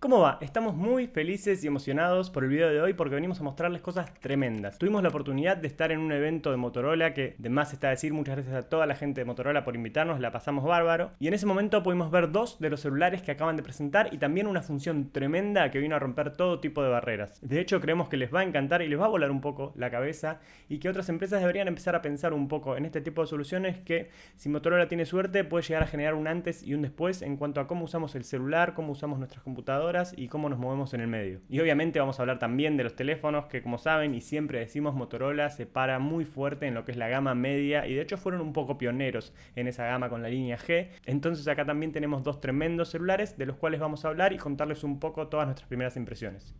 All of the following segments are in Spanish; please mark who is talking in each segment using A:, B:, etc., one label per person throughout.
A: ¿Cómo va? Estamos muy felices y emocionados por el video de hoy porque venimos a mostrarles cosas tremendas. Tuvimos la oportunidad de estar en un evento de Motorola que de más está a decir muchas gracias a toda la gente de Motorola por invitarnos, la pasamos bárbaro. Y en ese momento pudimos ver dos de los celulares que acaban de presentar y también una función tremenda que vino a romper todo tipo de barreras. De hecho creemos que les va a encantar y les va a volar un poco la cabeza y que otras empresas deberían empezar a pensar un poco en este tipo de soluciones que si Motorola tiene suerte puede llegar a generar un antes y un después en cuanto a cómo usamos el celular, cómo usamos nuestras computadoras y cómo nos movemos en el medio. Y obviamente vamos a hablar también de los teléfonos que como saben y siempre decimos Motorola se para muy fuerte en lo que es la gama media y de hecho fueron un poco pioneros en esa gama con la línea G. Entonces acá también tenemos dos tremendos celulares de los cuales vamos a hablar y contarles un poco todas nuestras primeras impresiones.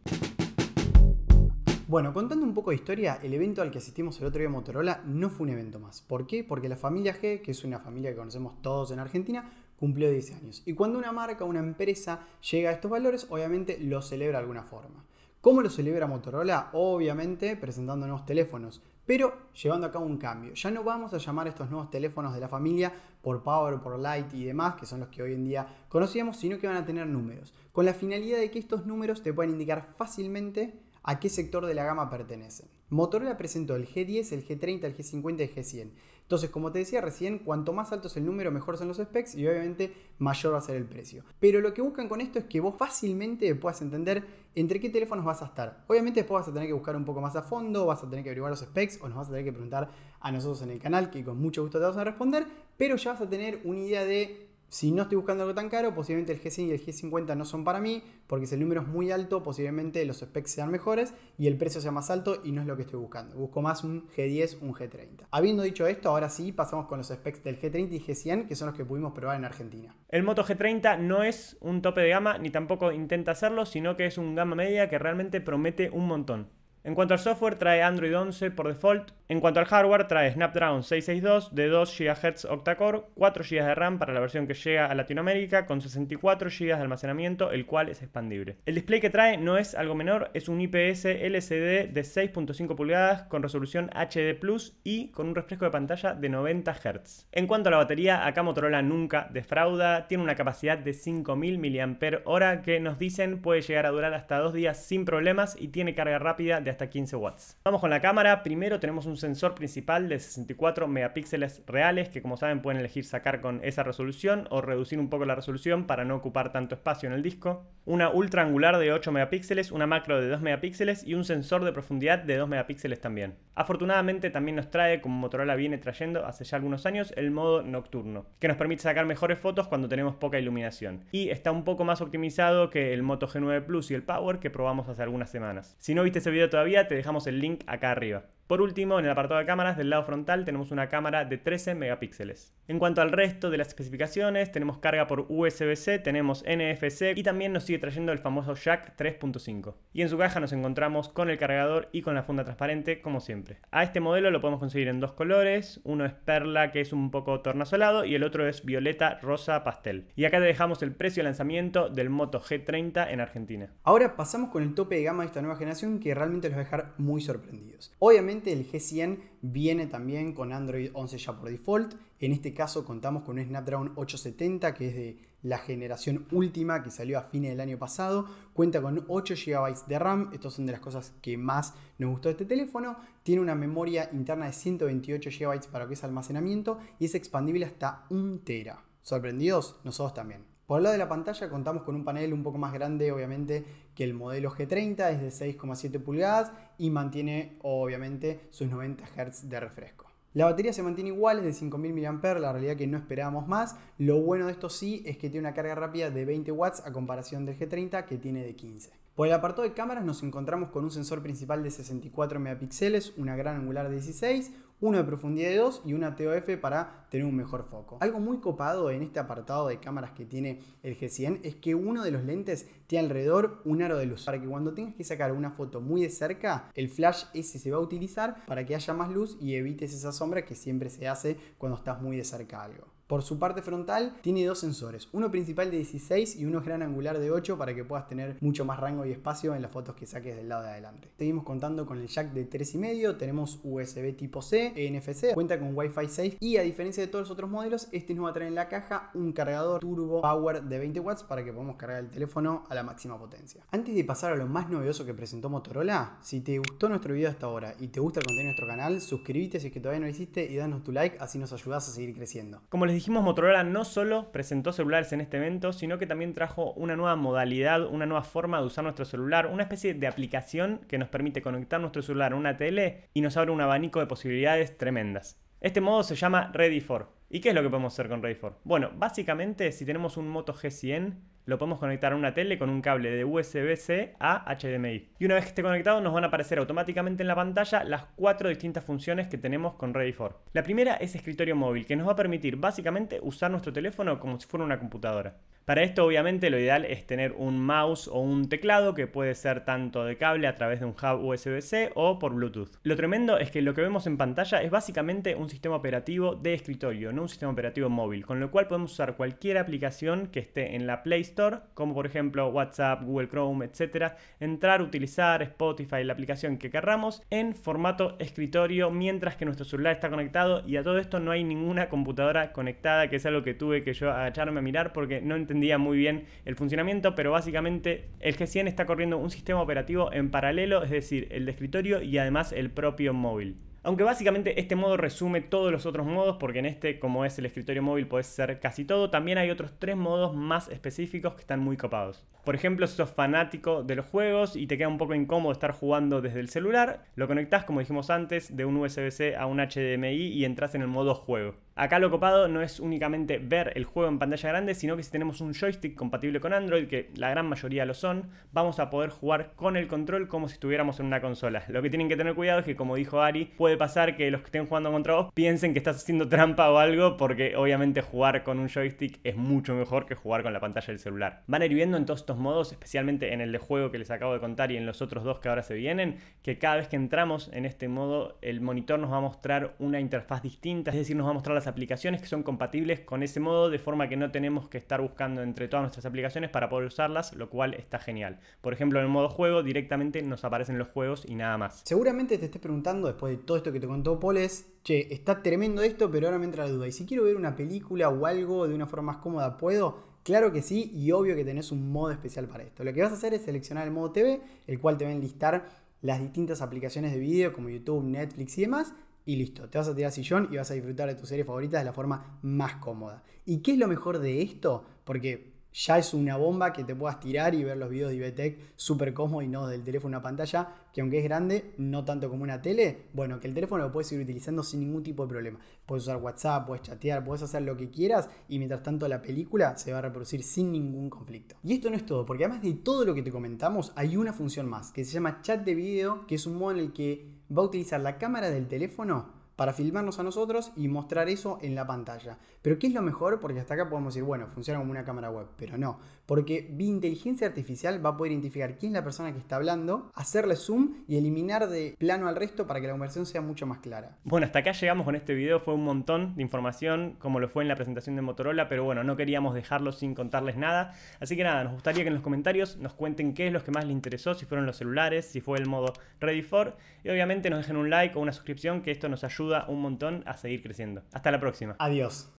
B: Bueno, contando un poco de historia, el evento al que asistimos el otro día Motorola no fue un evento más. ¿Por qué? Porque la familia G, que es una familia que conocemos todos en Argentina, cumplió 10 años. Y cuando una marca, una empresa llega a estos valores, obviamente lo celebra de alguna forma. ¿Cómo lo celebra Motorola? Obviamente presentando nuevos teléfonos, pero llevando a cabo un cambio. Ya no vamos a llamar estos nuevos teléfonos de la familia por Power, por Light y demás, que son los que hoy en día conocíamos, sino que van a tener números, con la finalidad de que estos números te puedan indicar fácilmente a qué sector de la gama pertenecen. Motorola presentó el G10, el G30, el G50 y el G100. Entonces, como te decía recién, cuanto más alto es el número, mejor son los specs y obviamente mayor va a ser el precio. Pero lo que buscan con esto es que vos fácilmente puedas entender entre qué teléfonos vas a estar. Obviamente después vas a tener que buscar un poco más a fondo, vas a tener que averiguar los specs o nos vas a tener que preguntar a nosotros en el canal, que con mucho gusto te vamos a responder, pero ya vas a tener una idea de si no estoy buscando algo tan caro, posiblemente el G100 y el G50 no son para mí, porque si el número es muy alto, posiblemente los specs sean mejores y el precio sea más alto y no es lo que estoy buscando. Busco más un G10, un G30. Habiendo dicho esto, ahora sí pasamos con los specs del G30 y G100, que son los que pudimos probar en Argentina.
A: El Moto G30 no es un tope de gama, ni tampoco intenta hacerlo, sino que es un gama media que realmente promete un montón. En cuanto al software, trae Android 11 por default, en cuanto al hardware, trae Snapdragon 662 de 2 GHz octa-core, 4 GB de RAM para la versión que llega a Latinoamérica, con 64 GB de almacenamiento, el cual es expandible. El display que trae no es algo menor, es un IPS LCD de 6.5 pulgadas con resolución HD Plus y con un refresco de pantalla de 90 Hz. En cuanto a la batería, acá Motorola nunca defrauda, tiene una capacidad de 5000 mAh que nos dicen puede llegar a durar hasta 2 días sin problemas y tiene carga rápida de hasta 15 watts. Vamos con la cámara, primero tenemos un sensor principal de 64 megapíxeles reales que como saben pueden elegir sacar con esa resolución o reducir un poco la resolución para no ocupar tanto espacio en el disco, una ultra angular de 8 megapíxeles, una macro de 2 megapíxeles y un sensor de profundidad de 2 megapíxeles también. Afortunadamente también nos trae, como Motorola viene trayendo hace ya algunos años, el modo nocturno, que nos permite sacar mejores fotos cuando tenemos poca iluminación. Y está un poco más optimizado que el Moto G9 Plus y el Power que probamos hace algunas semanas. Si no viste ese video todavía, te dejamos el link acá arriba. Por último, en el apartado de cámaras, del lado frontal tenemos una cámara de 13 megapíxeles. En cuanto al resto de las especificaciones, tenemos carga por USB-C, tenemos NFC y también nos sigue trayendo el famoso jack 3.5. Y en su caja nos encontramos con el cargador y con la funda transparente, como siempre. A este modelo lo podemos conseguir en dos colores, uno es perla que es un poco tornasolado y el otro es violeta rosa pastel. Y acá te dejamos el precio de lanzamiento del Moto G30 en Argentina.
B: Ahora pasamos con el tope de gama de esta nueva generación que realmente los va a dejar muy sorprendidos. Obviamente el G100 viene también con Android 11 ya por default. En este caso contamos con un Snapdragon 870 que es de la generación última que salió a fines del año pasado. Cuenta con 8 GB de RAM. Estas son de las cosas que más nos gustó de este teléfono. Tiene una memoria interna de 128 GB para lo que es almacenamiento y es expandible hasta 1 Tera. ¿Sorprendidos? Nosotros también. Por el lado de la pantalla contamos con un panel un poco más grande obviamente que el modelo G30, es de 6,7 pulgadas y mantiene obviamente sus 90 Hz de refresco. La batería se mantiene igual, es de 5.000 mAh, la realidad que no esperábamos más. Lo bueno de esto sí es que tiene una carga rápida de 20 watts a comparación del G30 que tiene de 15. Por el apartado de cámaras nos encontramos con un sensor principal de 64 megapíxeles, una gran angular de 16, uno de profundidad de 2 y una TOF para tener un mejor foco. Algo muy copado en este apartado de cámaras que tiene el G100 es que uno de los lentes tiene alrededor un aro de luz para que cuando tengas que sacar una foto muy de cerca, el flash ese se va a utilizar para que haya más luz y evites esa sombra que siempre se hace cuando estás muy de cerca algo. Por su parte frontal tiene dos sensores, uno principal de 16 y uno gran angular de 8 para que puedas tener mucho más rango y espacio en las fotos que saques del lado de adelante. Seguimos contando con el jack de 3.5, tenemos USB tipo C, e NFC, cuenta con Wi-Fi 6 y a diferencia de todos los otros modelos, este nos va a traer en la caja un cargador turbo power de 20 watts para que podamos cargar el teléfono a la máxima potencia. Antes de pasar a lo más novedoso que presentó Motorola, si te gustó nuestro video hasta ahora y te gusta el contenido de nuestro canal, suscríbete si es que todavía no lo hiciste y danos tu like, así nos ayudas a seguir creciendo.
A: Como les dijimos, Motorola no solo presentó celulares en este evento, sino que también trajo una nueva modalidad, una nueva forma de usar nuestro celular, una especie de aplicación que nos permite conectar nuestro celular a una tele y nos abre un abanico de posibilidades tremendas. Este modo se llama Ready for. ¿Y qué es lo que podemos hacer con Ready for? Bueno, básicamente si tenemos un Moto G100, lo podemos conectar a una tele con un cable de USB-C a HDMI. Y una vez que esté conectado nos van a aparecer automáticamente en la pantalla las cuatro distintas funciones que tenemos con Ready for. La primera es escritorio móvil, que nos va a permitir básicamente usar nuestro teléfono como si fuera una computadora. Para esto obviamente lo ideal es tener un mouse o un teclado que puede ser tanto de cable a través de un hub USB-C o por Bluetooth. Lo tremendo es que lo que vemos en pantalla es básicamente un sistema operativo de escritorio, no un sistema operativo móvil, con lo cual podemos usar cualquier aplicación que esté en la Play Store, como por ejemplo WhatsApp, Google Chrome, etc. Entrar, utilizar Spotify, la aplicación que querramos, en formato escritorio, mientras que nuestro celular está conectado y a todo esto no hay ninguna computadora conectada, que es algo que tuve que yo agacharme a mirar porque no entendí muy bien el funcionamiento, pero básicamente el G100 está corriendo un sistema operativo en paralelo, es decir, el de escritorio y además el propio móvil. Aunque básicamente este modo resume todos los otros modos, porque en este, como es el escritorio móvil, puedes ser casi todo. También hay otros tres modos más específicos que están muy copados. Por ejemplo, si sos fanático de los juegos y te queda un poco incómodo estar jugando desde el celular, lo conectas como dijimos antes, de un USB-C a un HDMI y entras en el modo juego. Acá lo copado no es únicamente ver el juego en pantalla grande, sino que si tenemos un joystick compatible con Android, que la gran mayoría lo son, vamos a poder jugar con el control como si estuviéramos en una consola. Lo que tienen que tener cuidado es que, como dijo Ari, puede pasar que los que estén jugando contra vos piensen que estás haciendo trampa o algo, porque obviamente jugar con un joystick es mucho mejor que jugar con la pantalla del celular. Van a ir viendo en todos estos modos, especialmente en el de juego que les acabo de contar y en los otros dos que ahora se vienen, que cada vez que entramos en este modo, el monitor nos va a mostrar una interfaz distinta, es decir, nos va a mostrar las aplicaciones que son compatibles con ese modo, de forma que no tenemos que estar buscando entre todas nuestras aplicaciones para poder usarlas, lo cual está genial. Por ejemplo, en el modo juego directamente nos aparecen los juegos y nada más.
B: Seguramente te estés preguntando después de todo esto que te contó es che, está tremendo esto, pero ahora me entra la duda. Y si quiero ver una película o algo de una forma más cómoda, ¿puedo? Claro que sí, y obvio que tenés un modo especial para esto. Lo que vas a hacer es seleccionar el modo TV, el cual te va a enlistar las distintas aplicaciones de video como YouTube, Netflix y demás, y listo. Te vas a tirar sillón y vas a disfrutar de tus series favoritas de la forma más cómoda. ¿Y qué es lo mejor de esto? Porque ya es una bomba que te puedas tirar y ver los videos de IBTEC súper cómodo y no del teléfono a pantalla, que aunque es grande, no tanto como una tele, bueno, que el teléfono lo puedes ir utilizando sin ningún tipo de problema. Puedes usar WhatsApp, puedes chatear, puedes hacer lo que quieras y mientras tanto la película se va a reproducir sin ningún conflicto. Y esto no es todo, porque además de todo lo que te comentamos, hay una función más que se llama chat de video, que es un modo en el que va a utilizar la cámara del teléfono para filmarnos a nosotros y mostrar eso en la pantalla. Pero ¿qué es lo mejor? Porque hasta acá podemos decir, bueno, funciona como una cámara web, pero no. Porque mi inteligencia artificial va a poder identificar quién es la persona que está hablando, hacerle zoom y eliminar de plano al resto para que la conversión sea mucho más clara.
A: Bueno, hasta acá llegamos con este video, fue un montón de información, como lo fue en la presentación de Motorola, pero bueno, no queríamos dejarlo sin contarles nada. Así que nada, nos gustaría que en los comentarios nos cuenten qué es lo que más les interesó, si fueron los celulares, si fue el modo Ready for, y obviamente nos dejen un like o una suscripción, que esto nos ayuda un montón a seguir creciendo. Hasta la próxima. Adiós.